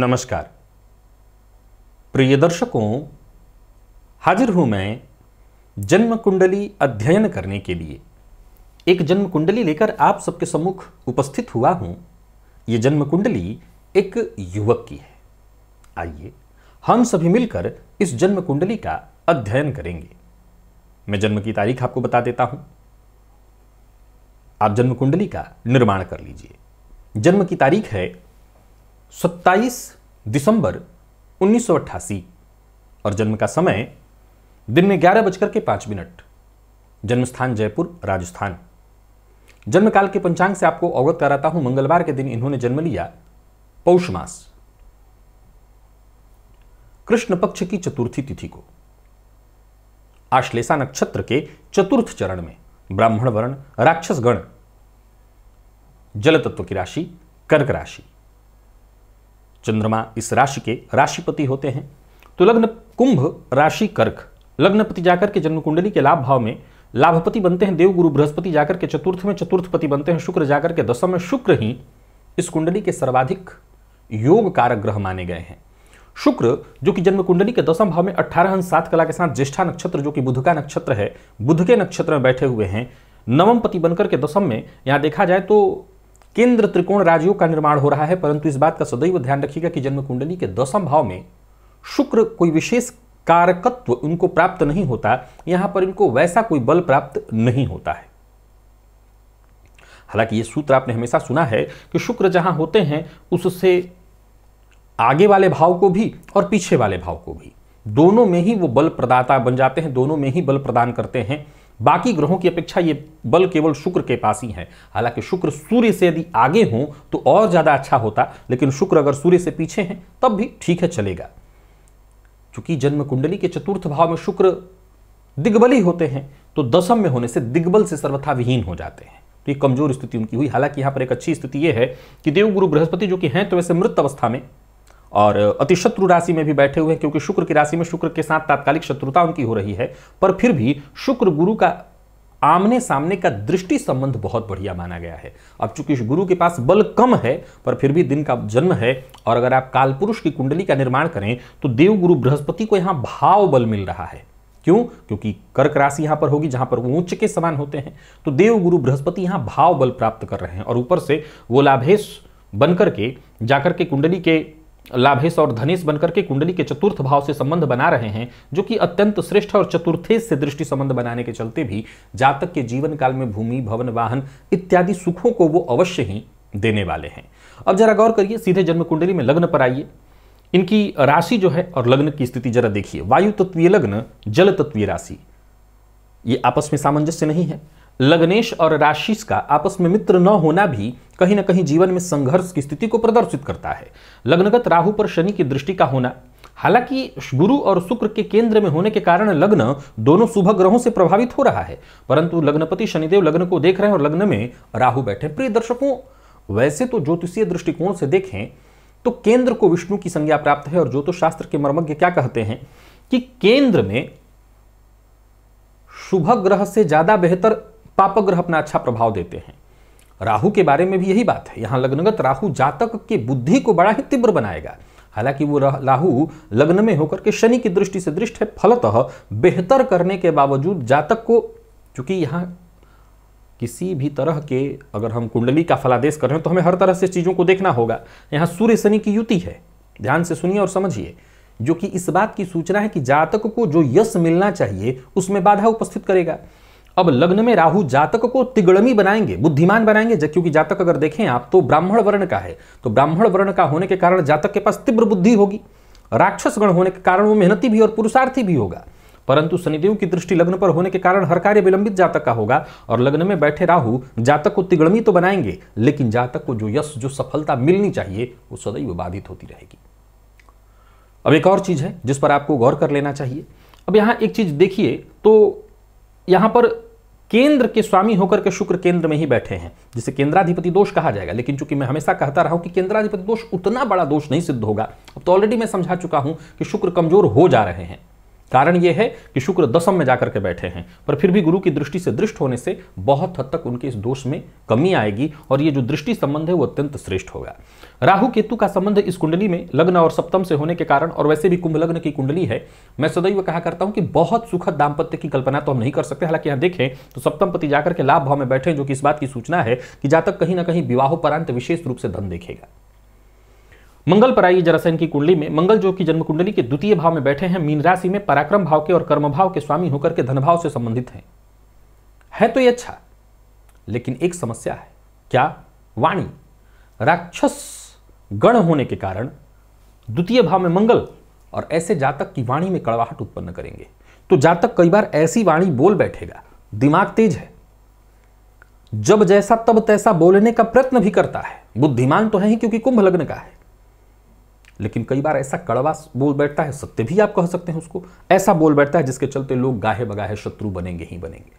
नमस्कार प्रिय दर्शकों हाजिर हूं मैं जन्म कुंडली अध्ययन करने के लिए एक जन्म कुंडली लेकर आप सबके सम्मुख उपस्थित हुआ हूं ये जन्म कुंडली एक युवक की है आइए हम सभी मिलकर इस जन्म कुंडली का अध्ययन करेंगे मैं जन्म की तारीख आपको बता देता हूं आप जन्म कुंडली का निर्माण कर लीजिए जन्म की तारीख है 27 दिसंबर उन्नीस और जन्म का समय दिन में ग्यारह बजकर के पांच मिनट जन्म स्थान जयपुर राजस्थान जन्मकाल के पंचांग से आपको अवगत कराता हूं मंगलवार के दिन इन्होंने जन्म लिया पौष मास कृष्ण पक्ष की चतुर्थी तिथि को आश्लेषा नक्षत्र के चतुर्थ चरण में ब्राह्मण वर्ण राक्षस गण जल तत्व की राशि कर्क राशि चंद्रमा इस राशि के राशिपति होते हैं तो लग्न कुंभ राशि कर्क लग्नपति जाकर के जन्म कुंडली के लाभ भाव में लाभपति बनते हैं देवगुरु बृहस्पति जाकर के चतुर्थ में चतुर्थपति बनते हैं शुक्र जाकर के दशम में शुक्र ही इस कुंडली के सर्वाधिक योग कारक ग्रह माने गए हैं शुक्र जो कि जन्म कुंडली के दसम भाव में अठारह अंश सात कला के साथ ज्येष्ठा नक्षत्र जो कि बुध का नक्षत्र है बुध के नक्षत्र में बैठे हुए हैं नवम पति बनकर के दसम में यहाँ देखा जाए तो केंद्र त्रिकोण राजयोग का निर्माण हो रहा है परंतु इस बात का सदैव ध्यान रखिएगा कि जन्म कुंडली के दसम भाव में शुक्र कोई विशेष कारकत्व उनको प्राप्त नहीं होता यहां पर इनको वैसा कोई बल प्राप्त नहीं होता है हालांकि ये सूत्र आपने हमेशा सुना है कि शुक्र जहां होते हैं उससे आगे वाले भाव को भी और पीछे वाले भाव को भी दोनों में ही वो बल प्रदाता बन जाते हैं दोनों में ही बल प्रदान करते हैं बाकी ग्रहों की अपेक्षा ये बल केवल शुक्र के पास ही है हालांकि शुक्र सूर्य से यदि आगे हों तो और ज़्यादा अच्छा होता लेकिन शुक्र अगर सूर्य से पीछे हैं तब भी ठीक है चलेगा चूंकि जन्म कुंडली के चतुर्थ भाव में शुक्र दिग्बली होते हैं तो दसम में होने से दिग्बल से सर्वथा विहीन हो जाते हैं तो ये कमजोर स्थिति उनकी हुई हालांकि यहां पर एक अच्छी स्थिति यह है कि देवगुरु बृहस्पति जो कि हैं तो वैसे मृत अवस्था में और अति शत्रु राशि में भी बैठे हुए हैं क्योंकि शुक्र की राशि में शुक्र के साथ तात्कालिक शत्रुता उनकी हो रही है पर फिर भी शुक्र गुरु का आमने सामने का दृष्टि संबंध बहुत बढ़िया माना गया है अब चूंकि गुरु के पास बल कम है पर फिर भी दिन का जन्म है और अगर आप कालपुरुष की कुंडली का निर्माण करें तो देवगुरु बृहस्पति को यहाँ भाव बल मिल रहा है क्यों क्योंकि कर्क राशि यहाँ पर होगी जहाँ पर वो उच्च के समान होते हैं तो देवगुरु बृहस्पति यहाँ भाव बल प्राप्त कर रहे हैं और ऊपर से वो लाभेश बनकर के जाकर के कुंडली के लाभेश और धनेश बनकर के कुंडली के चतुर्थ भाव से संबंध बना रहे हैं जो कि अत्यंत श्रेष्ठ और चतुर्थेश से दृष्टि संबंध बनाने के चलते भी जातक के जीवन काल में भूमि भवन वाहन इत्यादि सुखों को वो अवश्य ही देने वाले हैं अब जरा गौर करिए सीधे जन्म कुंडली में लग्न पर आइए इनकी राशि जो है और लग्न की स्थिति जरा देखिए वायु तत्वीय लग्न जल तत्वीय राशि ये आपस में सामंजस्य नहीं है लग्नेश और राशिश का आपस में मित्र न होना भी कहीं ना कहीं जीवन में संघर्ष की स्थिति को प्रदर्शित करता है लग्नगत राहु पर शनि की दृष्टि का होना हालांकि गुरु और शुक्र के केंद्र में होने के कारण लग्न दोनों शुभ ग्रहों से प्रभावित हो रहा है परंतु लग्नपति शनिदेव लग्न को देख रहे हैं और लग्न में राहु बैठे प्रिय दर्शकों वैसे तो ज्योतिषीय दृष्टिकोण से देखें तो केंद्र को विष्णु की संज्ञा प्राप्त है और ज्योतिष शास्त्र के मर्मज्ञ क्या कहते हैं कि केंद्र में शुभ ग्रह से ज्यादा बेहतर पाप ग्रह अपना अच्छा प्रभाव देते हैं राहु के बारे में भी यही बात है यहाँ लग्नगत राहु जातक के बुद्धि को बड़ा ही तीव्र बनाएगा हालांकि वो राहु लग्न में होकर के शनि की दृष्टि से दृष्ट है फलतः बेहतर करने के बावजूद जातक को चूंकि यहाँ किसी भी तरह के अगर हम कुंडली का फलादेश कर रहे हैं तो हमें हर तरह से चीज़ों को देखना होगा यहाँ सूर्य शनि की युति है ध्यान से सुनिए और समझिए जो कि इस बात की सूचना है कि जातक को जो यश मिलना चाहिए उसमें बाधा उपस्थित करेगा अब लग्न में राहु जातक को तिगड़मी बनाएंगे बुद्धिमान बनाएंगे क्योंकि जातक अगर देखें आप तो ब्राह्मण वर्ण का है तो ब्राह्मण वर्ण का होने के कारण जातक के पास तीव्र बुद्धि होगी राक्षस गण होने के कारण वो मेहनती भी और पुरुषार्थी भी होगा परंतु शनिदेव की दृष्टि लग्न पर होने के कारण हर कार्य विलंबित जातक का होगा और लग्न में बैठे राहु जातक को तिगड़मी तो बनाएंगे लेकिन जातक को जो यश जो सफलता मिलनी चाहिए वो सदैव बाधित होती रहेगी अब एक और चीज है जिस पर आपको गौर कर लेना चाहिए अब यहां एक चीज देखिए तो यहां पर केंद्र के स्वामी होकर के शुक्र केंद्र में ही बैठे हैं जिसे केंद्राधिपति दोष कहा जाएगा लेकिन चूंकि मैं हमेशा कहता रहा हूं कि केंद्राधिपति दोष उतना बड़ा दोष नहीं सिद्ध होगा अब तो ऑलरेडी मैं समझा चुका हूं कि शुक्र कमजोर हो जा रहे हैं कारण यह है कि शुक्र दसम में जाकर के बैठे हैं पर फिर भी गुरु की दृष्टि से दृष्ट होने से बहुत हद तक उनके इस दोष में कमी आएगी और ये जो दृष्टि संबंध है वो अत्यंत श्रेष्ठ होगा राहु केतु का संबंध इस कुंडली में लग्न और सप्तम से होने के कारण और वैसे भी कुंभ लग्न की कुंडली है मैं सदैव कहा करता हूं कि बहुत सुखद दाम्पत्य की कल्पना तो हम नहीं कर सकते हालांकि यहां देखें तो सप्तम पति जाकर के लाभ भाव में बैठे जो कि इस बात की सूचना है कि जातक कहीं ना कहीं विवाहोपरांत विशेष रूप से धन देखेगा मंगल पर आइए जरा की कुंडली में मंगल जो कि जन्म कुंडली के द्वितीय भाव में बैठे हैं मीन राशि में पराक्रम भाव के और कर्म भाव के स्वामी होकर के धन भाव से संबंधित हैं है तो ये अच्छा लेकिन एक समस्या है क्या वाणी राक्षस गण होने के कारण द्वितीय भाव में मंगल और ऐसे जातक की वाणी में कड़वाहट उत्पन्न करेंगे तो जातक कई बार ऐसी वाणी बोल बैठेगा दिमाग तेज है जब जैसा तब तैसा बोलने का प्रयत्न भी करता है बुद्धिमान तो है ही क्योंकि कुंभ लग्न का है लेकिन कई बार ऐसा कड़वा बोल बैठता है सत्य भी आप कह सकते हैं उसको ऐसा बोल बैठता है जिसके चलते लोग गाहे बगाहे शत्रु बनेंगे ही बनेंगे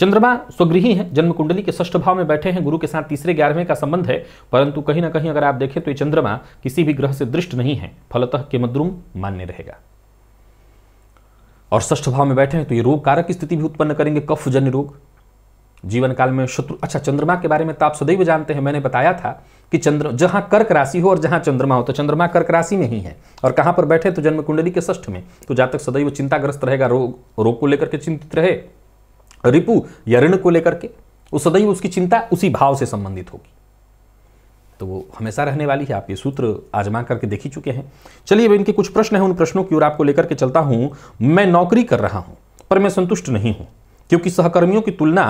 चंद्रमा स्वगृही है जन्म कुंडली के ष्ठ भाव में बैठे हैं गुरु के साथ तीसरे ग्यारहवें का संबंध है परंतु कहीं ना कहीं अगर आप देखें तो ये चंद्रमा किसी भी ग्रह से दृष्ट नहीं है फलतः के मद्रुम मान्य रहेगा और ष्ठ भाव में बैठे हैं तो ये रोग कारक स्थिति भी उत्पन्न करेंगे कफ जन्य रोग जीवन काल में शत्रु अच्छा चंद्रमा के बारे में तो आप सदैव जानते हैं मैंने बताया था कि चंद्र जहां कर्क राशि हो और जहां चंद्रमा हो तो चंद्रमा कर्क राशि में ही है और कहां पर बैठे तो जन्म कुंडली के ष्ठ में तो जातक सदैव चिंताग्रस्त रहेगा रोग रोग को लेकर के चिंतित रहे रिपु या ऋण को लेकर के उस सदैव उसकी चिंता उसी भाव से संबंधित होगी तो वो हमेशा रहने वाली है आप ये सूत्र आजमा करके देख ही चुके हैं चलिए अब इनके कुछ प्रश्न हैं उन प्रश्नों की ओर आपको लेकर के चलता हूं मैं नौकरी कर रहा हूं पर मैं संतुष्ट नहीं हूं क्योंकि सहकर्मियों की तुलना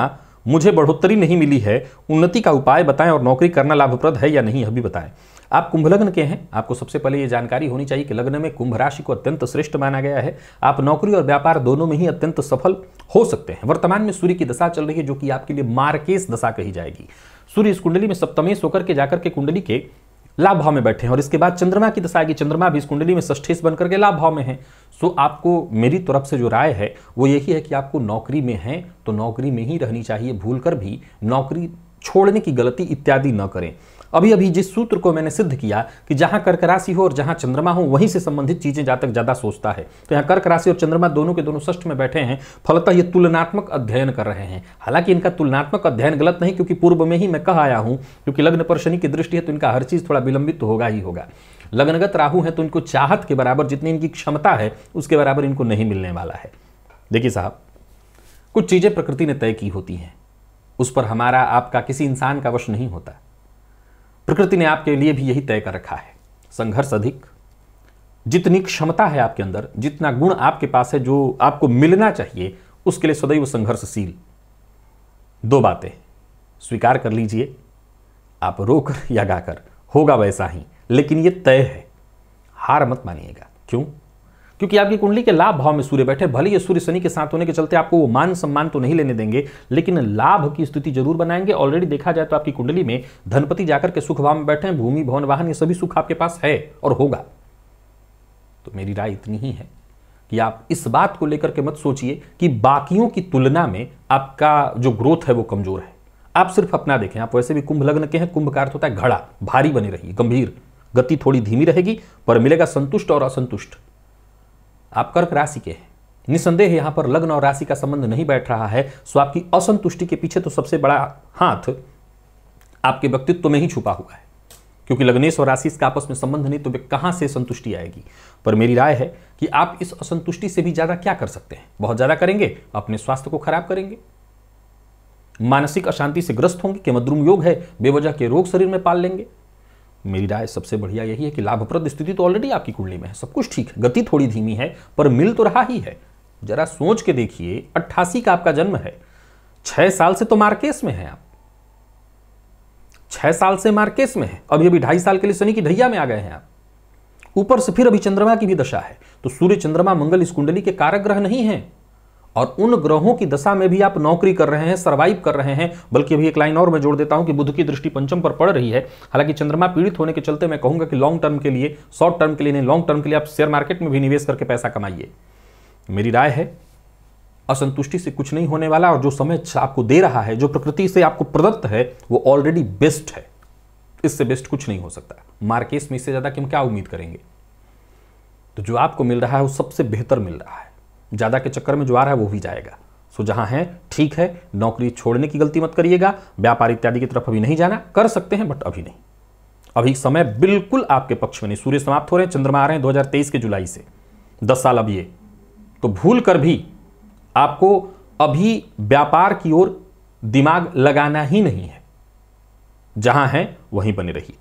मुझे बढ़ोतरी नहीं मिली है उन्नति का उपाय बताएं और नौकरी करना लाभप्रद है या नहीं अभी बताएं आप कुंभ लग्न के हैं आपको सबसे पहले ये जानकारी होनी चाहिए कि लग्न में कुंभ राशि को अत्यंत श्रेष्ठ माना गया है आप नौकरी और व्यापार दोनों में ही अत्यंत सफल हो सकते हैं वर्तमान में सूर्य की दशा चल रही है जो कि आपके लिए मार्केश दशा कही जाएगी सूर्य इस कुंडली में सप्तमेश होकर के जाकर के कुंडली के लाभ भाव में बैठे हैं और इसके बाद चंद्रमा की दशा की चंद्रमा भी इस कुंडली में ष्ठेस बनकर के लाभ भाव में है सो आपको मेरी तरफ से जो राय है वो यही है कि आपको नौकरी में है तो नौकरी में ही रहनी चाहिए भूल कर भी नौकरी छोड़ने की गलती इत्यादि न करें अभी अभी जिस सूत्र को मैंने सिद्ध किया कि जहां कर्क राशि हो और जहां चंद्रमा हो वहीं से संबंधित चीज़ें जहाँ तक ज़्यादा सोचता है तो यहाँ कर्क राशि और चंद्रमा दोनों के दोनों ष्ठ में बैठे हैं फलतः ये तुलनात्मक अध्ययन कर रहे हैं हालांकि इनका तुलनात्मक अध्ययन गलत नहीं क्योंकि पूर्व में ही मैं कह आया हूं क्योंकि लग्न पर शनि की दृष्टि है तो इनका हर चीज़ थोड़ा विलंबित तो होगा ही होगा लग्नगत राहु है तो इनको चाहत के बराबर जितनी इनकी क्षमता है उसके बराबर इनको नहीं मिलने वाला है देखिए साहब कुछ चीज़ें प्रकृति ने तय की होती हैं उस पर हमारा आपका किसी इंसान का वश नहीं होता प्रकृति ने आपके लिए भी यही तय कर रखा है संघर्ष अधिक जितनी क्षमता है आपके अंदर जितना गुण आपके पास है जो आपको मिलना चाहिए उसके लिए सदैव संघर्षशील दो बातें स्वीकार कर लीजिए आप रोकर या गाकर होगा वैसा ही लेकिन ये तय है हार मत मानिएगा क्यों क्योंकि आपकी कुंडली के लाभ भाव में सूर्य बैठे भले ही सूर्य शनि के साथ होने के चलते आपको वो मान सम्मान तो नहीं लेने देंगे लेकिन लाभ की स्थिति जरूर बनाएंगे ऑलरेडी देखा जाए तो आपकी कुंडली में धनपति जाकर के सुख भाव में बैठे हैं भूमि भवन वाहन ये सभी सुख आपके पास है और होगा तो मेरी राय इतनी ही है कि आप इस बात को लेकर के मत सोचिए कि बाकियों की तुलना में आपका जो ग्रोथ है वो कमजोर है आप सिर्फ अपना देखें आप वैसे भी कुंभ लग्न के हैं कुंभ का अर्थ तो होता है घड़ा भारी बनी रही गंभीर गति थोड़ी धीमी रहेगी पर मिलेगा संतुष्ट और असंतुष्ट आप कर्क राशि के हैं निसंदेह यहाँ पर लग्न और राशि का संबंध नहीं बैठ रहा है सो आपकी असंतुष्टि के पीछे तो सबसे बड़ा हाथ आपके व्यक्तित्व में ही छुपा हुआ है क्योंकि लग्नेश और राशि इसका आपस में संबंध नहीं तो कहाँ से संतुष्टि आएगी पर मेरी राय है कि आप इस असंतुष्टि से भी ज़्यादा क्या कर सकते हैं बहुत ज़्यादा करेंगे अपने स्वास्थ्य को खराब करेंगे मानसिक अशांति से ग्रस्त होंगे मद्रुम योग है बेवजह के रोग शरीर में पाल लेंगे मेरी राय सबसे बढ़िया यही है कि लाभप्रद स्थिति तो ऑलरेडी आपकी कुंडली में है सब कुछ ठीक है गति थोड़ी धीमी है पर मिल तो रहा ही है जरा सोच के देखिए अट्ठासी का आपका जन्म है छह साल से तो मार्केस में है आप छह साल से मार्केस में है अभी अभी ढाई साल के लिए शनि की ढैया में आ गए हैं आप ऊपर से फिर अभी चंद्रमा की भी दशा है तो सूर्य चंद्रमा मंगल इस कुंडली के कारक ग्रह नहीं है और उन ग्रहों की दशा में भी आप नौकरी कर रहे हैं सर्वाइव कर रहे हैं बल्कि अभी एक लाइन और मैं जोड़ देता हूं कि बुद्ध की दृष्टि पंचम पर पड़ रही है हालांकि चंद्रमा पीड़ित होने के चलते मैं कहूंगा कि लॉन्ग टर्म के लिए शॉर्ट टर्म के लिए नहीं लॉन्ग टर्म के लिए आप शेयर मार्केट में भी निवेश करके पैसा कमाइए मेरी राय है असंतुष्टि से कुछ नहीं होने वाला और जो समय आपको दे रहा है जो प्रकृति से आपको प्रदत्त है वो ऑलरेडी बेस्ट है इससे बेस्ट कुछ नहीं हो सकता मार्केट में इससे ज़्यादा कि हम क्या उम्मीद करेंगे तो जो आपको मिल रहा है वो सबसे बेहतर मिल रहा है ज़्यादा के चक्कर में जो आ रहा है वो भी जाएगा सो जहाँ है ठीक है नौकरी छोड़ने की गलती मत करिएगा व्यापार इत्यादि की तरफ अभी नहीं जाना कर सकते हैं बट अभी नहीं अभी समय बिल्कुल आपके पक्ष में नहीं सूर्य समाप्त हो रहे हैं चंद्रमा आ रहे हैं 2023 के जुलाई से 10 साल अब ये तो भूल कर भी आपको अभी व्यापार की ओर दिमाग लगाना ही नहीं है जहां है वहीं बने रहिए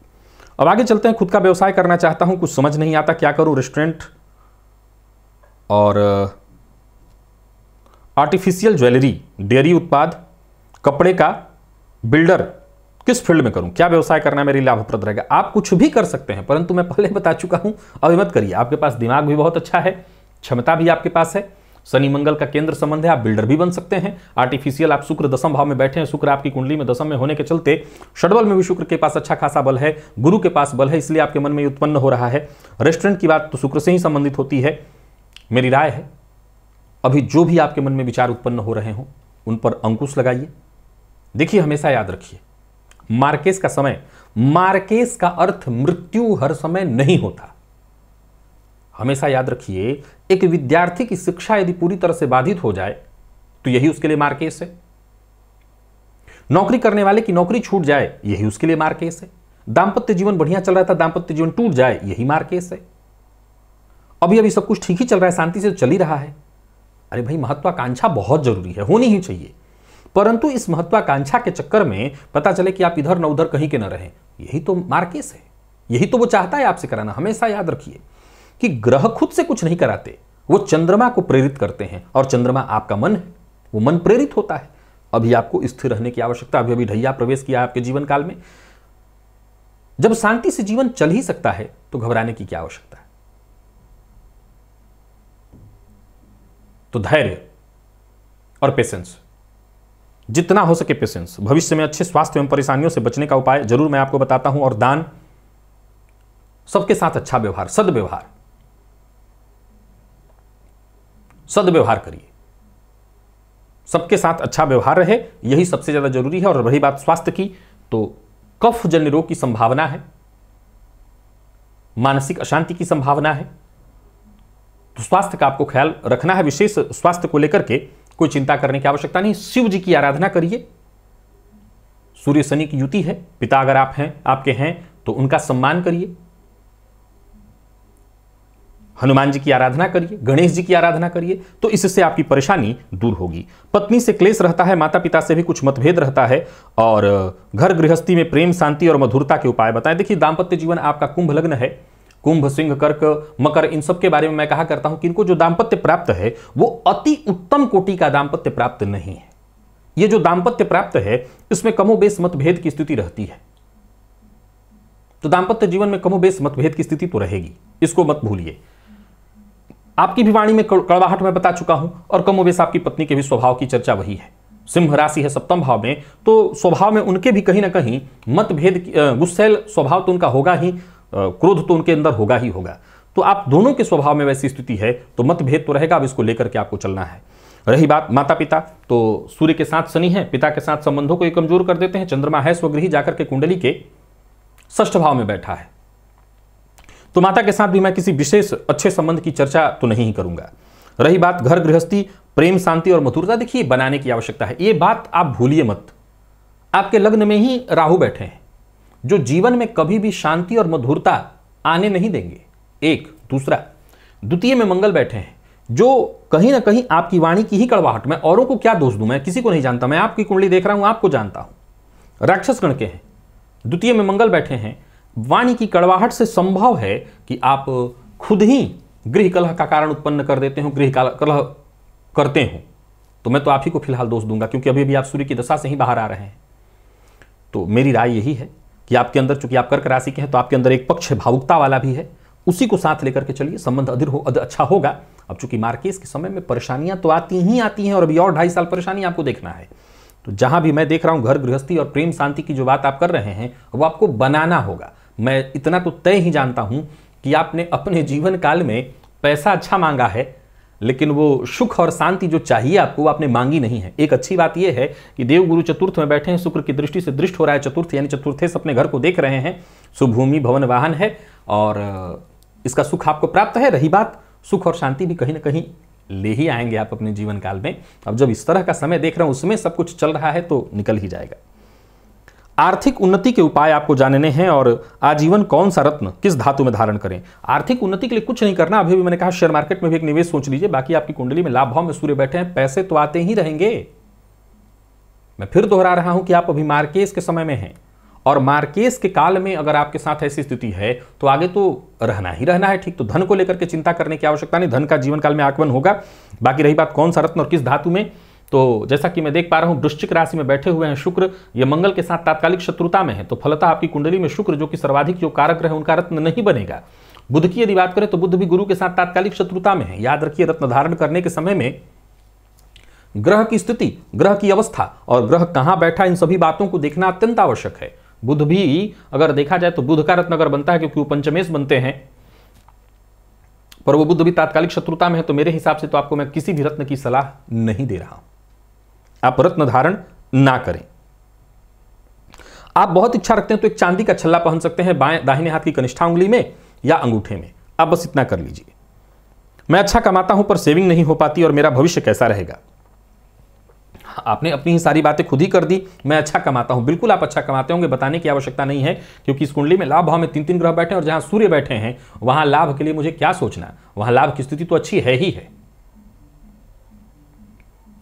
अब आगे चलते हैं खुद का व्यवसाय करना चाहता हूं कुछ समझ नहीं आता क्या करूं रेस्टोरेंट और आर्टिफिशियल ज्वेलरी डेयरी उत्पाद कपड़े का बिल्डर किस फील्ड में करूं क्या व्यवसाय करना मेरे लाभप्रद रहेगा आप कुछ भी कर सकते हैं परंतु मैं पहले बता चुका हूं अभी मत करिए आपके पास दिमाग भी बहुत अच्छा है क्षमता भी आपके पास है शनि मंगल का केंद्र संबंध है आप बिल्डर भी बन सकते हैं आर्टिफिशियल आप शुक्र दसम भाव में बैठे हैं शुक्र आपकी कुंडली में दसम में होने के चलते षडबल में भी शुक्र के पास अच्छा खासा बल है गुरु के पास बल है इसलिए आपके मन में उत्पन्न हो रहा है रेस्टोरेंट की बात तो शुक्र से ही संबंधित होती है मेरी राय है अभी जो भी आपके मन में विचार उत्पन्न हो रहे हों उन पर अंकुश लगाइए देखिए हमेशा याद रखिए मार्केस का समय मार्केस का अर्थ मृत्यु हर समय नहीं होता हमेशा याद रखिए एक विद्यार्थी की शिक्षा यदि पूरी तरह से बाधित हो जाए तो यही उसके लिए मार्केस है नौकरी करने वाले की नौकरी छूट जाए यही उसके लिए मार्केस है दाम्पत्य जीवन बढ़िया चल रहा था दाम्पत्य जीवन टूट जाए यही मार्केस है अभी अभी सब कुछ ठीक ही चल रहा है शांति से चल ही रहा है अरे भाई महत्वाकांक्षा बहुत जरूरी है होनी ही चाहिए परंतु इस महत्वाकांक्षा के चक्कर में पता चले कि आप इधर न उधर कहीं के न रहें यही तो मार्केस है यही तो वो चाहता है आपसे कराना हमेशा याद रखिए कि ग्रह खुद से कुछ नहीं कराते वो चंद्रमा को प्रेरित करते हैं और चंद्रमा आपका मन है वो मन प्रेरित होता है अभी आपको स्थिर रहने की आवश्यकता अभी अभी ढैया प्रवेश किया आपके जीवन काल में जब शांति से जीवन चल ही सकता है तो घबराने की क्या आवश्यकता तो धैर्य और पेशेंस जितना हो सके पेशेंस भविष्य में अच्छे स्वास्थ्य एवं परेशानियों से बचने का उपाय जरूर मैं आपको बताता हूं और दान सबके साथ अच्छा व्यवहार सदव्यवहार सदव्यवहार करिए सबके साथ अच्छा व्यवहार रहे यही सबसे ज़्यादा जरूरी है और रही बात स्वास्थ्य की तो कफ जन्य रोग की संभावना है मानसिक अशांति की संभावना है तो स्वास्थ्य का आपको ख्याल रखना है विशेष स्वास्थ्य को लेकर के कोई चिंता करने की आवश्यकता नहीं शिव जी की आराधना करिए सूर्य शनि की युति है पिता अगर आप हैं आपके हैं तो उनका सम्मान करिए हनुमान जी की आराधना करिए गणेश जी की आराधना करिए तो इससे आपकी परेशानी दूर होगी पत्नी से क्लेश रहता है माता पिता से भी कुछ मतभेद रहता है और घर गृहस्थी में प्रेम शांति और मधुरता के उपाय बताएं देखिए दाम्पत्य जीवन आपका कुंभ लग्न है कुंभ सिंह कर्क मकर इन सब के बारे में मैं कहा करता हूं कि इनको जो दाम्पत्य प्राप्त है वो अति उत्तम कोटि का दाम्पत्य प्राप्त नहीं है ये जो दाम्पत्य प्राप्त है इसमें कमोबेश मतभेद की स्थिति रहती है तो दाम्पत्य जीवन में कमोबेश मतभेद की स्थिति तो रहेगी इसको मत भूलिए आपकी भी वाणी में कड़वाहट में बता चुका हूं और कमोबेश आपकी पत्नी के भी स्वभाव की चर्चा वही है सिंह राशि है सप्तम भाव में तो स्वभाव में उनके भी कहीं ना कहीं मतभेद गुस्सेल स्वभाव तो उनका होगा ही क्रोध तो उनके अंदर होगा ही होगा तो आप दोनों के स्वभाव में वैसी स्थिति है तो मतभेद तो रहेगा अब इसको लेकर के आपको चलना है रही बात माता पिता तो सूर्य के साथ शनि है पिता के साथ संबंधों को ये कमजोर कर देते हैं चंद्रमा है स्वगृही जाकर के कुंडली के ष्ठ भाव में बैठा है तो माता के साथ भी मैं किसी विशेष अच्छे संबंध की चर्चा तो नहीं ही करूंगा रही बात घर गृहस्थी प्रेम शांति और मधुरता देखिए बनाने की आवश्यकता है ये बात आप भूलिए मत आपके लग्न में ही राहु बैठे हैं जो जीवन में कभी भी शांति और मधुरता आने नहीं देंगे एक दूसरा द्वितीय में मंगल बैठे हैं जो कहीं ना कहीं आपकी वाणी की ही कड़वाहट में औरों को क्या दोष दूं मैं किसी को नहीं जानता मैं आपकी कुंडली देख रहा हूं आपको जानता हूं राक्षस गण के हैं द्वितीय में मंगल बैठे हैं वाणी की कड़वाहट से संभव है कि आप खुद ही गृह कलह का कारण उत्पन्न कर देते हो गृह कलह करते हो तो मैं तो आप ही को फिलहाल दोष दूंगा क्योंकि अभी अभी आप सूर्य की दशा से ही बाहर आ रहे हैं तो मेरी राय यही है कि आपके अंदर चूंकि आप कर्क राशि के हैं तो आपके अंदर एक पक्ष भावुकता वाला भी है उसी को साथ लेकर के चलिए संबंध अधिर हो अध अच्छा होगा अब चूंकि मार्केस के समय में परेशानियां तो आती ही आती हैं और अभी और ढाई साल परेशानी आपको देखना है तो जहां भी मैं देख रहा हूं घर गृहस्थी और प्रेम शांति की जो बात आप कर रहे हैं वो आपको बनाना होगा मैं इतना तो तय ही जानता हूं कि आपने अपने जीवन काल में पैसा अच्छा मांगा है लेकिन वो सुख और शांति जो चाहिए आपको वो आपने मांगी नहीं है एक अच्छी बात यह है कि देवगुरु चतुर्थ में बैठे हैं शुक्र की दृष्टि से दृष्ट हो रहा है चतुर्थ यानी चतुर्थेश अपने घर को देख रहे हैं सुभूमि भवन वाहन है और इसका सुख आपको प्राप्त है रही बात सुख और शांति भी कहीं ना कहीं ले ही आएंगे आप अपने जीवन काल में अब जब इस तरह का समय देख रहे हैं उसमें सब कुछ चल रहा है तो निकल ही जाएगा आर्थिक उन्नति के उपाय आपको जानने हैं और आजीवन कौन सा रत्न किस धातु में धारण करें आर्थिक उन्नति के लिए कुछ नहीं करना अभी भी मैंने कहा शेयर मार्केट में भी एक निवेश सोच लीजिए बाकी आपकी कुंडली में लाभ भाव में सूर्य बैठे हैं पैसे तो आते ही रहेंगे मैं फिर दोहरा रहा हूं कि आप अभी मार्केस के समय में हैं और मार्केस के काल में अगर आपके साथ ऐसी स्थिति है तो आगे तो रहना ही रहना है ठीक तो धन को लेकर के चिंता करने की आवश्यकता नहीं धन का जीवन काल में आगमन होगा बाकी रही बात कौन सा रत्न और किस धातु में तो जैसा कि मैं देख पा रहा हूँ वृश्चिक राशि में बैठे हुए हैं शुक्र ये मंगल के साथ तात्कालिक शत्रुता में है तो फलता आपकी कुंडली में शुक्र जो कि सर्वाधिक जो कारक रहे उनका रत्न नहीं बनेगा बुद्ध की यदि बात करें तो बुद्ध भी गुरु के साथ तात्कालिक शत्रुता में है याद रखिए रत्न धारण करने के समय में ग्रह की स्थिति ग्रह की अवस्था और ग्रह कहाँ बैठा इन सभी बातों को देखना अत्यंत आवश्यक है बुध भी अगर देखा जाए तो बुध का रत्न अगर बनता है क्योंकि वो पंचमेश बनते हैं पर वो बुद्ध भी तात्कालिक शत्रुता में है तो मेरे हिसाब से तो आपको मैं किसी भी रत्न की सलाह नहीं दे रहा हूं आप रत्न धारण ना करें आप बहुत इच्छा रखते हैं तो एक चांदी का छल्ला पहन सकते हैं बाएं दाहिने हाथ की कनिष्ठा उंगली में या अंगूठे में आप बस इतना कर लीजिए मैं अच्छा कमाता हूं पर सेविंग नहीं हो पाती और मेरा भविष्य कैसा रहेगा आपने अपनी ही सारी बातें खुद ही कर दी मैं अच्छा कमाता हूं बिल्कुल आप अच्छा कमाते होंगे बताने की आवश्यकता नहीं है क्योंकि इस कुंडली में लाभ भाव में तीन तीन ग्रह बैठे हैं और जहां सूर्य बैठे हैं वहां लाभ के लिए मुझे क्या सोचना वहां लाभ की स्थिति तो अच्छी है ही है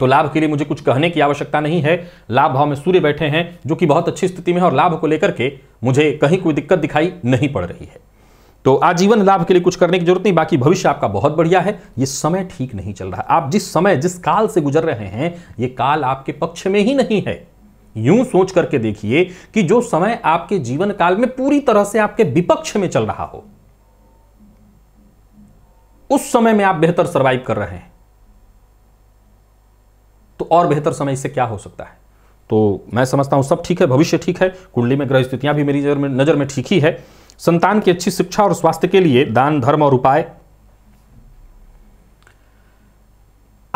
तो लाभ के लिए मुझे कुछ कहने की आवश्यकता नहीं है लाभ भाव में सूर्य बैठे हैं जो कि बहुत अच्छी स्थिति में है और लाभ को लेकर के मुझे कहीं कोई दिक्कत दिखाई नहीं पड़ रही है तो आजीवन लाभ के लिए कुछ करने की जरूरत नहीं बाकी भविष्य आपका बहुत बढ़िया है ये समय ठीक नहीं चल रहा आप जिस समय जिस काल से गुजर रहे हैं ये काल आपके पक्ष में ही नहीं है यूं सोच करके देखिए कि जो समय आपके जीवन काल में पूरी तरह से आपके विपक्ष में चल रहा हो उस समय में आप बेहतर सर्वाइव कर रहे हैं तो और बेहतर समय इससे क्या हो सकता है तो मैं समझता हूँ सब ठीक है भविष्य ठीक है कुंडली में ग्रह स्थितियाँ भी मेरी नज़र में नज़र में ठीक ही है संतान की अच्छी शिक्षा और स्वास्थ्य के लिए दान धर्म और उपाय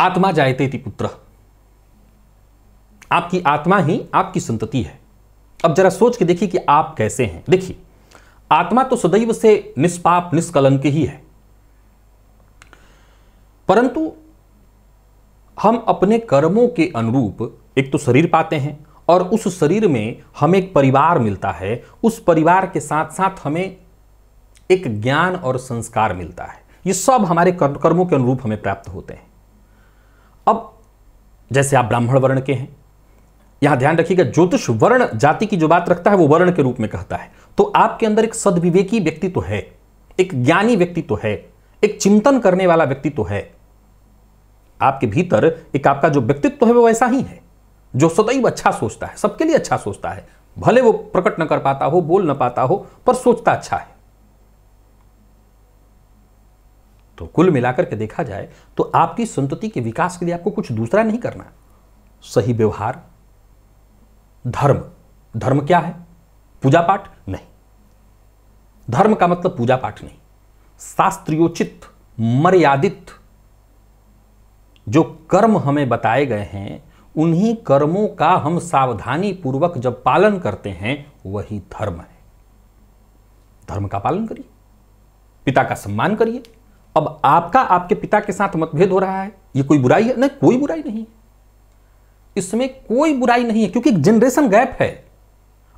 आत्मा जायते थी पुत्र आपकी आत्मा ही आपकी संतति है अब जरा सोच के देखिए कि आप कैसे हैं देखिए आत्मा तो सदैव से निष्पाप निष्कलंक ही है परंतु हम अपने कर्मों के अनुरूप एक तो शरीर पाते हैं और उस शरीर में हमें एक परिवार मिलता है उस परिवार के साथ साथ हमें एक ज्ञान और संस्कार मिलता है ये सब हमारे कर्मों के अनुरूप हमें प्राप्त होते हैं अब जैसे आप ब्राह्मण वर्ण के हैं यहां ध्यान रखिएगा ज्योतिष वर्ण जाति की जो बात रखता है वो वर्ण के रूप में कहता है तो आपके अंदर एक सदविवेकी व्यक्ति तो है एक ज्ञानी व्यक्ति तो है एक चिंतन करने वाला व्यक्ति तो है आपके भीतर एक आपका जो व्यक्तित्व है वो वैसा ही है जो सदैव अच्छा सोचता है सबके लिए अच्छा सोचता है भले वो प्रकट न कर पाता हो बोल न पाता हो पर सोचता अच्छा है तो कुल मिलाकर के देखा जाए तो आपकी संतति के विकास के लिए आपको कुछ दूसरा नहीं करना सही व्यवहार धर्म धर्म क्या है पूजा पाठ नहीं धर्म का मतलब पूजा पाठ नहीं शास्त्रियोचित मर्यादित जो कर्म हमें बताए गए हैं उन्हीं कर्मों का हम सावधानी पूर्वक जब पालन करते हैं वही धर्म है धर्म का पालन करिए पिता का सम्मान करिए अब आपका आपके पिता के साथ मतभेद हो रहा है ये कोई बुराई है नहीं कोई बुराई नहीं इसमें कोई बुराई नहीं है क्योंकि जनरेशन गैप है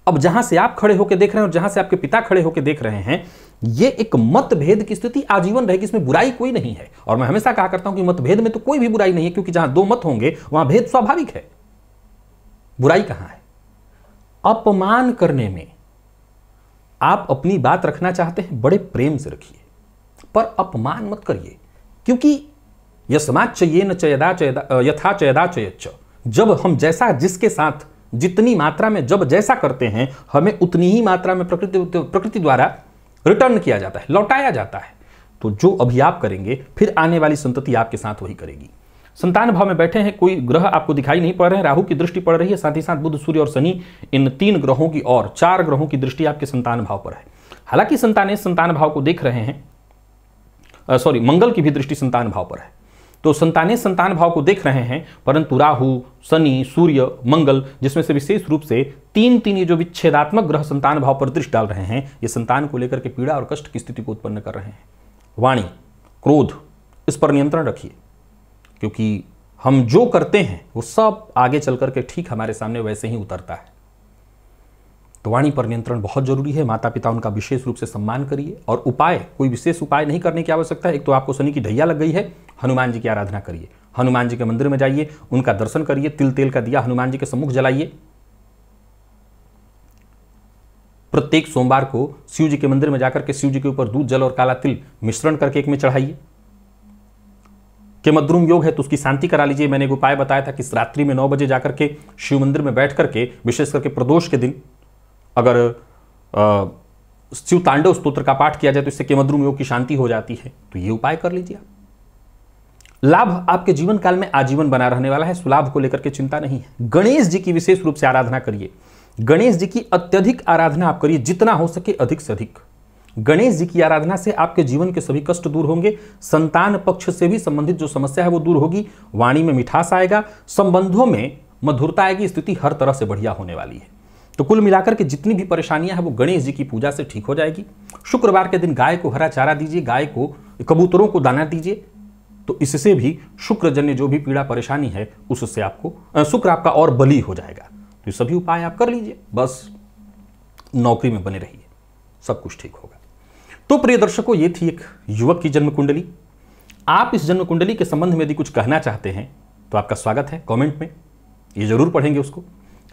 अब जहां से आप खड़े होकर देख रहे हैं और जहां से आपके पिता खड़े होकर देख रहे हैं ये एक मतभेद की स्थिति आजीवन रहेगी इसमें बुराई कोई नहीं है और मैं हमेशा कहा करता हूं कि मतभेद में तो कोई भी बुराई नहीं है क्योंकि जहां दो मत होंगे वहां भेद स्वाभाविक है बुराई कहां है अपमान करने में आप अपनी बात रखना चाहते हैं बड़े प्रेम से रखिए पर अपमान मत करिए क्योंकि यह समाज चाहिए न चयदा चयदा यथा चयदा चयच जब हम जैसा जिसके साथ जितनी मात्रा में जब जैसा करते हैं हमें उतनी ही मात्रा में प्रकृति प्रकृति द्वारा रिटर्न किया जाता है लौटाया जाता है तो जो अभी आप करेंगे फिर आने वाली संतति आपके साथ वही करेगी संतान भाव में बैठे हैं कोई ग्रह आपको दिखाई नहीं पड़ रहे हैं राहु की दृष्टि पड़ रही है साथ ही साथ बुद्ध सूर्य और शनि इन तीन ग्रहों की और चार ग्रहों की दृष्टि आपके संतान भाव पर है हालांकि संतान संतान भाव को देख रहे हैं सॉरी मंगल की भी दृष्टि संतान भाव पर है तो संतानें संतान भाव को देख रहे हैं परंतु राहु शनि सूर्य मंगल जिसमें से विशेष रूप से तीन तीन ये जो विच्छेदात्मक ग्रह संतान भाव पर दृष्टि डाल रहे हैं ये संतान को लेकर के पीड़ा और कष्ट की स्थिति को उत्पन्न कर रहे हैं वाणी क्रोध इस पर नियंत्रण रखिए क्योंकि हम जो करते हैं वो सब आगे चल करके ठीक हमारे सामने वैसे ही उतरता है वाणी पर नियंत्रण बहुत जरूरी है माता पिता उनका विशेष रूप से सम्मान करिए और उपाय कोई विशेष उपाय नहीं करने की आवश्यकता है एक तो आपको शनि की ढैया लग गई है हनुमान जी की आराधना करिए हनुमान जी के मंदिर में जाइए उनका दर्शन करिए तिल तेल का दिया हनुमान जी के सम्मुख जलाइए प्रत्येक सोमवार को शिव जी के मंदिर में जाकर के शिव जी के ऊपर दूध जल और काला तिल मिश्रण करके एक में चढ़ाइए के मद्रुम योग है तो उसकी शांति करा लीजिए मैंने एक उपाय बताया था कि रात्रि में नौ बजे जाकर के शिव मंदिर में बैठ करके विशेष करके प्रदोष के दिन अगर शिव तांडव स्त्रोत्र का पाठ किया जाए तो इससे केमद्रुम योग की शांति हो जाती है तो ये उपाय कर लीजिए आप लाभ आपके जीवन काल में आजीवन बना रहने वाला है सुलाभ को लेकर के चिंता नहीं है गणेश जी की विशेष रूप से आराधना करिए गणेश जी की अत्यधिक आराधना आप करिए जितना हो सके अधिक से अधिक गणेश जी की आराधना से आपके जीवन के सभी कष्ट दूर होंगे संतान पक्ष से भी संबंधित जो समस्या है वो दूर होगी वाणी में मिठास आएगा संबंधों में मधुरता आएगी स्थिति हर तरह से बढ़िया होने वाली है तो कुल मिलाकर के जितनी भी परेशानियां हैं वो गणेश जी की पूजा से ठीक हो जाएगी शुक्रवार के दिन गाय को हरा चारा दीजिए गाय को कबूतरों को दाना दीजिए तो इससे भी शुक्रजन्य जो भी पीड़ा परेशानी है उससे आपको शुक्र आपका और बली हो जाएगा तो सभी उपाय आप कर लीजिए बस नौकरी में बने रहिए सब कुछ ठीक होगा तो प्रिय दर्शकों ये थी एक युवक की जन्म कुंडली आप इस जन्म कुंडली के संबंध में यदि कुछ कहना चाहते हैं तो आपका स्वागत है कमेंट में ये जरूर पढ़ेंगे उसको